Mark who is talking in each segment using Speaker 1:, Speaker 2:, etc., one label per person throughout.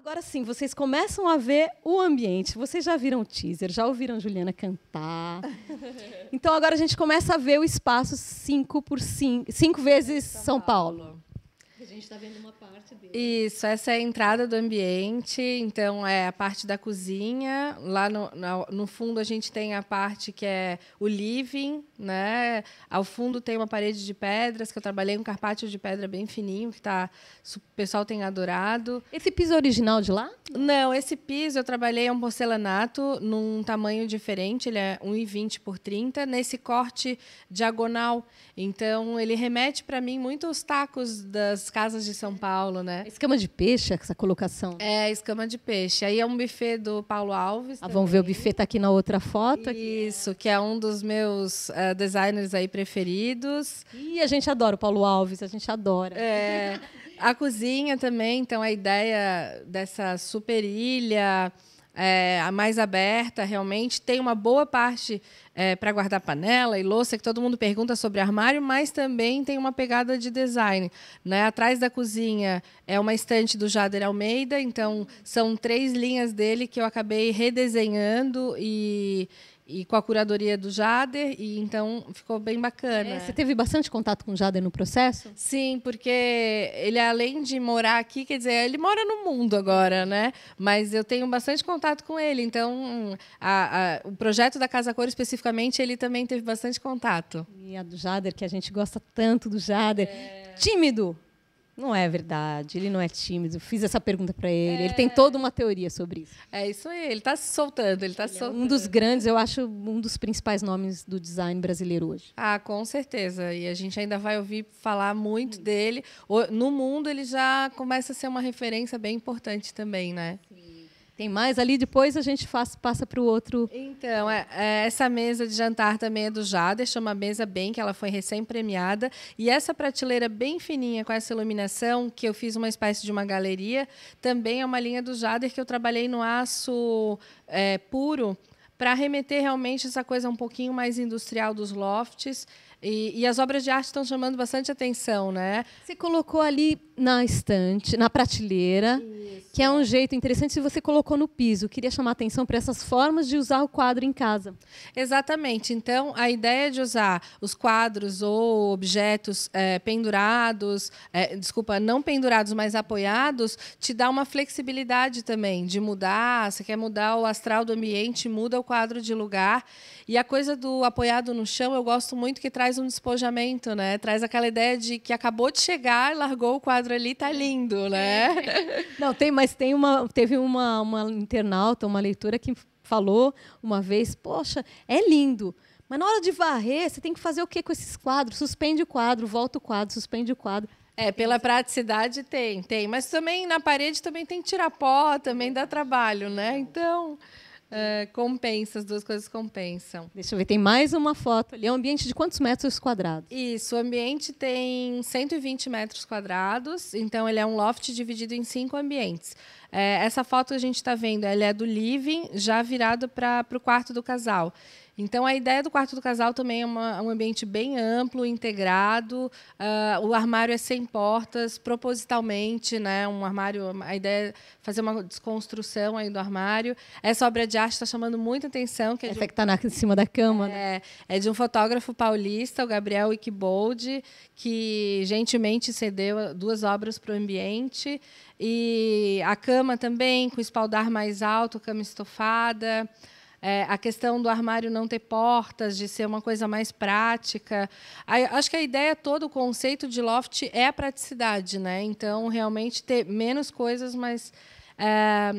Speaker 1: Agora sim, vocês começam a ver o ambiente. Vocês já viram o teaser, já ouviram Juliana cantar. Então agora a gente começa a ver o espaço cinco por cinco, cinco vezes São, Paulo. São Paulo. A gente está vendo uma
Speaker 2: parte dele. Isso, essa é a entrada do ambiente, então é a parte da cozinha. Lá no, no fundo a gente tem a parte que é o living, né? Ao fundo tem uma parede de pedras, que eu trabalhei um carpátio de pedra bem fininho, que tá, o pessoal tem adorado. Esse piso é original de lá? Não, esse piso eu trabalhei é um porcelanato num tamanho diferente, ele é 1,20 por 30, nesse corte diagonal. Então ele remete para mim muito aos tacos das casas de São Paulo, né? Escama de
Speaker 1: peixe, essa colocação.
Speaker 2: É, escama de peixe. Aí é um buffet do Paulo
Speaker 1: Alves. Ah, vamos ver o buffet tá aqui na outra foto. Isso, aqui. que é um dos meus uh, designers aí preferidos. E a gente adora o Paulo Alves, a gente adora. É.
Speaker 2: A cozinha também, então a ideia dessa super ilha é, a mais aberta realmente tem uma boa parte é, para guardar panela e louça, que todo mundo pergunta sobre armário, mas também tem uma pegada de design. Né? Atrás da cozinha é uma estante do Jader Almeida, então são três linhas dele que eu acabei redesenhando e, e com a curadoria do Jader, e então ficou bem bacana. É, você teve bastante contato com o Jader no processo? Sim, porque ele, além de morar aqui, quer dizer, ele mora no mundo agora, né? Mas eu tenho bastante contato com ele. Então, a, a, o projeto da Casa Cor especificamente Justamente ele também teve bastante contato.
Speaker 1: E a do Jader, que a gente gosta tanto do Jader. É... Tímido! Não é verdade, ele não é tímido. Fiz essa pergunta para ele. É... Ele tem é. toda uma teoria sobre isso. É isso aí, ele está se soltando, ele está se soltando. É um dos grandes, eu acho, um dos principais nomes do design brasileiro hoje.
Speaker 2: Ah, com certeza. E a gente ainda vai ouvir falar muito dele. No mundo ele já começa a ser uma referência bem importante também, né? Tem mais ali, depois a gente faz, passa para o outro. Então, é, é, essa mesa de jantar também é do Jader, chama Mesa Bem, que ela foi recém-premiada. E essa prateleira bem fininha, com essa iluminação, que eu fiz uma espécie de uma galeria, também é uma linha do Jader que eu trabalhei no aço é, puro para remeter realmente essa coisa um pouquinho mais industrial dos lofts.
Speaker 1: E, e, as obras de arte estão chamando bastante atenção, né? Você colocou ali na estante, na prateleira, isso. Que é um jeito interessante se você colocou no piso. Queria chamar atenção para essas formas de usar o quadro em casa. Exatamente. Então, a ideia de usar
Speaker 2: os quadros ou objetos é, pendurados, é, desculpa, não pendurados, mas apoiados, te dá uma flexibilidade também de mudar. Você quer mudar o astral do ambiente, muda o quadro de lugar. E a coisa do apoiado no chão, eu gosto muito que traz um despojamento, né? Traz aquela ideia de que acabou de chegar, largou o quadro ali, tá
Speaker 1: lindo, né? É. Não, tem, mas tem uma, teve uma, uma internauta, uma leitura que falou uma vez: Poxa, é lindo. Mas na hora de varrer, você tem que fazer o que com esses quadros? Suspende o quadro, volta o quadro, suspende o quadro. É, pela praticidade
Speaker 2: tem, tem. Mas também na parede também tem que tirar pó, também dá trabalho, né? Então. Ah, compensa, as duas coisas compensam.
Speaker 1: Deixa eu ver, tem mais uma foto ali. É um ambiente de quantos metros quadrados?
Speaker 2: Isso, o ambiente tem 120 metros quadrados, então ele é um loft dividido em cinco ambientes. É, essa foto que a gente está vendo, ela é do living, já virado para o quarto do casal. Então, a ideia do quarto do casal também é uma, um ambiente bem amplo, integrado. Uh, o armário é sem portas, propositalmente, né? Um armário, a ideia é fazer uma desconstrução aí do armário. Essa obra de arte está chamando muita atenção. Que é Essa que está
Speaker 1: em cima da cama, né?
Speaker 2: é, né? É de um fotógrafo paulista, o Gabriel Iquibold, que gentilmente cedeu duas obras para o ambiente. E a cama também, com espaldar mais alto, cama estofada é, a questão do armário não ter portas, de ser uma coisa mais prática. A, acho que a ideia toda, o conceito de loft é a praticidade, né? Então, realmente ter menos coisas, mas é,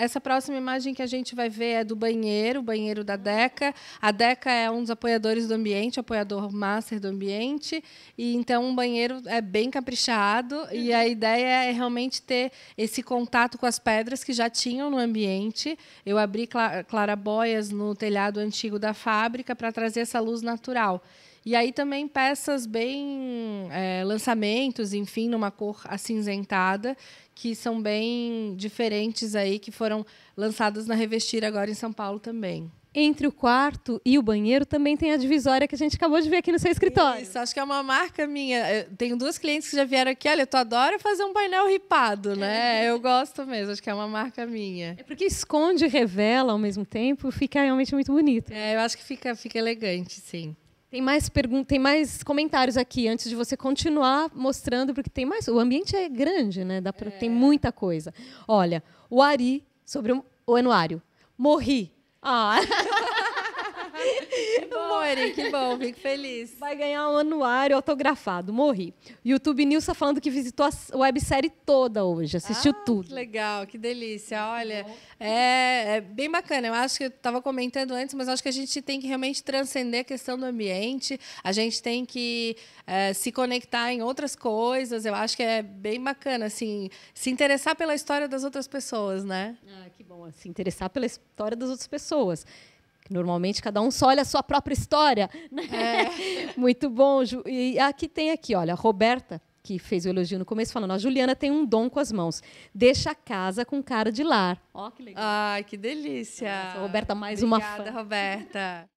Speaker 2: essa próxima imagem que a gente vai ver é do banheiro, o banheiro da Deca. A Deca é um dos apoiadores do ambiente, apoiador master do ambiente, e então o um banheiro é bem caprichado uhum. e a ideia é realmente ter esse contato com as pedras que já tinham no ambiente. Eu abri clarabóias no telhado antigo da fábrica para trazer essa luz natural. E aí também peças bem é, lançamentos, enfim, numa cor acinzentada, que são bem diferentes aí, que foram lançadas na Revestir agora em São Paulo também. Entre o quarto e o banheiro também tem a divisória que a gente acabou de ver aqui no seu escritório. Isso, acho que é uma marca minha. Eu tenho duas clientes que já vieram aqui. Olha, tu adora fazer um painel ripado, né? É. Eu gosto mesmo, acho que é uma marca minha. É porque esconde e revela
Speaker 1: ao mesmo tempo, fica realmente muito bonito. É, eu acho que fica, fica elegante, sim. Tem mais perguntas, tem mais comentários aqui antes de você continuar mostrando, porque tem mais. O ambiente é grande, né? Dá pra, é. Tem muita coisa. Olha, o Ari sobre o, o anuário. Morri. Ah. bom, que bom, fico feliz. Vai ganhar um anuário autografado, morri. YouTube Nilsa tá falando que visitou a websérie toda hoje, assistiu ah, tudo. Que
Speaker 2: legal, que delícia. Olha,
Speaker 1: é,
Speaker 2: é, bem bacana. Eu acho que eu estava comentando antes, mas acho que a gente tem que realmente transcender a questão do ambiente, a gente tem que é, se conectar em outras coisas. Eu acho que é bem bacana,
Speaker 1: assim, se interessar pela história das outras pessoas, né? Ah, que bom, se interessar pela história das outras pessoas. Normalmente cada um só olha a sua própria história. Né? É. Muito bom, Ju. E aqui tem aqui, olha, Roberta, que fez o elogio no começo, falando: a Juliana tem um dom com as mãos. Deixa a casa com cara de lar. Ó, oh, que legal. Ai,
Speaker 2: que delícia. Nossa, Roberta, mais Obrigada, uma fã. Obrigada, Roberta.